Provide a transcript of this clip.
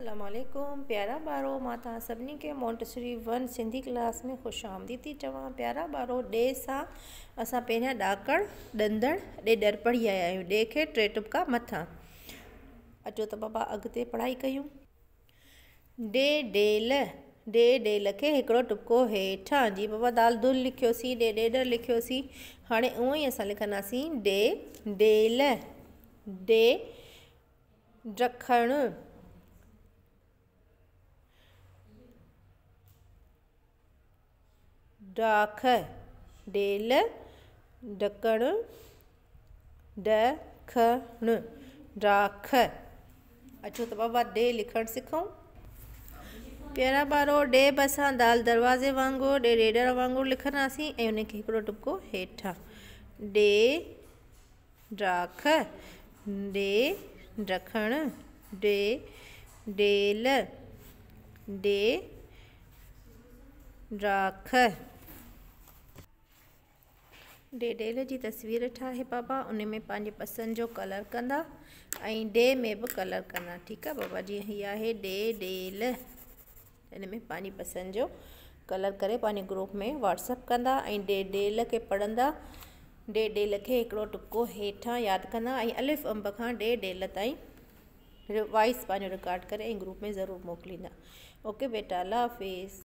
प्यारा ॿार मां तव्हां सभिनी खे मोंट वन सिंधी क्लास में ख़ुश आमदी थी चवां प्यारा ॿारो ॾे सां असां पहिरियां ॾाकणु ॾंदणु ॾे पढ़ी आया आहियूं ॾे खे टे टुपका मथां अचो त बाबा अॻिते पढ़ाई कयूं हिकिड़ो टुपको हेठां जीअं बाबा दाल धुल लिखियोसीं लिखियोसीं हाणे उअं ई असां लिखंदासीं डाख डेल ढकण ॾखण डाख अचो अच्छा, तो त बाबा ॾे लिखणु सिखूं प्यारा ॿारो ॾे बि दाल दरवाज़े वांगुरु ॾे ॾेढर वांगुरु लिखंदासीं ऐं उनखे हिकिड़ो टुपको डाख ॾे ॾखण ॾे डेल ॾे डाख डे डेल की तस्वीर ठाहे बाबा उन में पंहिंजे पसंद जो कलर कंदा डे में भी कलर कंदा ठीकु आहे बाबा जीअं हीअ आहे डे डेल हिन में पंहिंजी पसंद जो कलर करे पंहिंजे ग्रुप में व्हाट्सअप कंदा डे डेल के पढ़ा डे डेल खे टुको हेठां याद कंदा अलिफ़ अंब का डे डेल ताईं वॉइस रिकॉर्ड करें ग्रुप में जरूर मोकिंदा ओके बेटा अला हाफ़िज़